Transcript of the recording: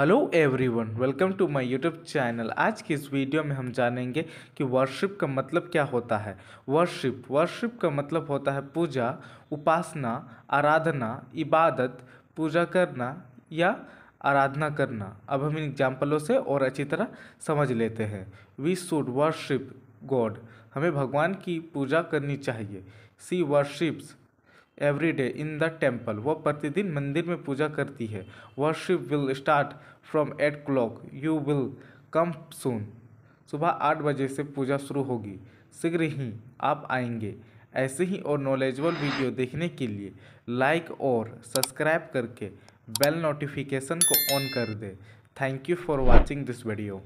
hello everyone welcome to my YouTube channel आज की इस वीडियो में हम जानेंगे कि वर्शिप का मतलब क्या होता है वर्शिप वर्शिप का मतलब होता है पूजा उपासना आराधना इबादत पूजा करना या आराधना करना अब हम इन एग्जाम्पलों से और अच्छी तरह समझ लेते हैं वी शुड वर्शिप गॉड हमें भगवान की पूजा करनी चाहिए she worships every day in the temple वह प्रतिदिन मंदिर में पूजा करती है worship will start from eight o'clock you will come soon सुबह आठ बजे से पूजा शुरू होगी शीघ्र ही आप आएंगे ऐसे ही और नॉलेजबल वीडियो देखने के लिए लाइक और सब्सक्राइब करके बेल नोटिफिकेशन को ऑन कर दें thank you for watching this video